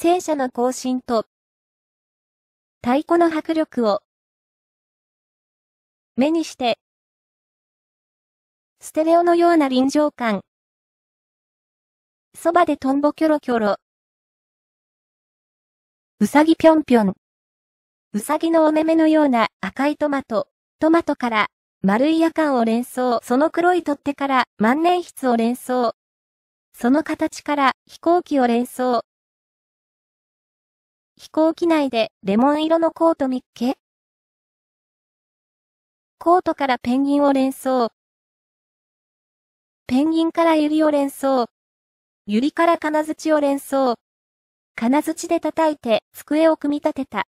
戦車の行進と、太鼓の迫力を、目にして、ステレオのような臨場感。そばでトンボキョロキョロ。うさぎぴょんぴょん。うさぎのお目目のような赤いトマト。トマトから丸い夜間を連想。その黒い取っ手から万年筆を連想。その形から飛行機を連想。飛行機内でレモン色のコート見っけコートからペンギンを連想。ペンギンからユリを連想。ユリから金槌を連想。金槌で叩いて机を組み立てた。